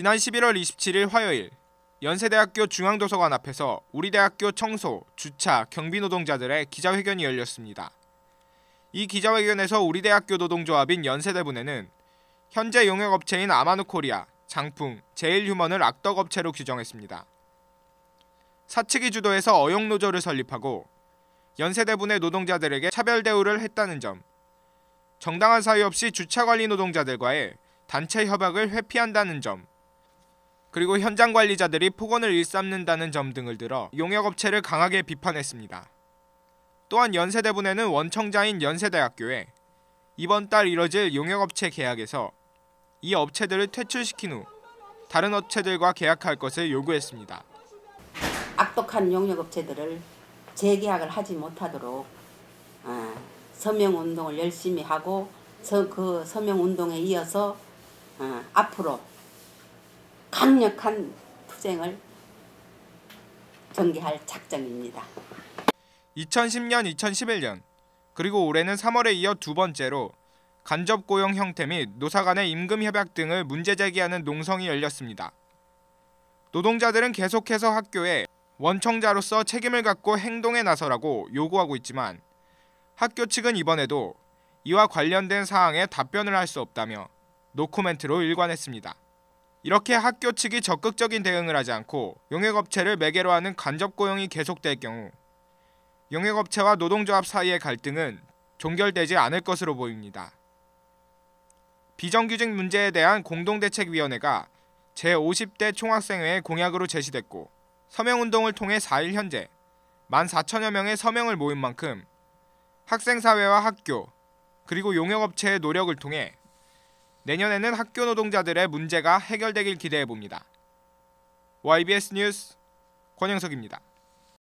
지난 11월 27일 화요일 연세대학교 중앙도서관 앞에서 우리 대학교 청소, 주차, 경비 노동자들의 기자회견이 열렸습니다. 이 기자회견에서 우리 대학교 노동조합인 연세대분에는 현재 용역업체인 아마누코리아, 장풍, 제일휴먼을 악덕업체로 규정했습니다. 사측이 주도해서 어용노조를 설립하고 연세대분의 노동자들에게 차별 대우를 했다는 점, 정당한 사유 없이 주차관리 노동자들과의 단체 협약을 회피한다는 점, 그리고 현장 관리자들이 폭언을 일삼는다는 점 등을 들어 용역업체를 강하게 비판했습니다. 또한 연세대분해는 원청자인 연세대학교에 이번 달 이뤄질 용역업체 계약에서 이 업체들을 퇴출시킨 후 다른 업체들과 계약할 것을 요구했습니다. 악독한 용역업체들을 재계약을 하지 못하도록 어, 서명운동을 열심히 하고 그 서명운동에 이어서 어, 앞으로 강력한 투쟁을 전개할 작정입니다. 2010년, 2011년 그리고 올해는 3월에 이어 두 번째로 간접 고용 형태 및 노사 간의 임금 협약 등을 문제 제기하는 농성이 열렸습니다. 노동자들은 계속해서 학교에 원청자로서 책임을 갖고 행동에 나서라고 요구하고 있지만 학교 측은 이번에도 이와 관련된 사항에 답변을 할 수 없다며 노코멘트로 일관했습니다. 이렇게 학교 측이 적극적인 대응을 하지 않고 용역업체를 매개로 하는 간접 고용이 계속될 경우 용역업체와 노동조합 사이의 갈등은 종결되지 않을 것으로 보입니다. 비정규직 문제에 대한 공동대책위원회가 제50대 총학생회의 공약으로 제시됐고 서명운동을 통해 4일 현재 14,000여 명의 서명을 모은 만큼 학생사회와 학교 그리고 용역업체의 노력을 통해 내년에는 학교 노동자들의 문제가 해결되길 기대해 봅니다. YBS 뉴스 권영석입니다.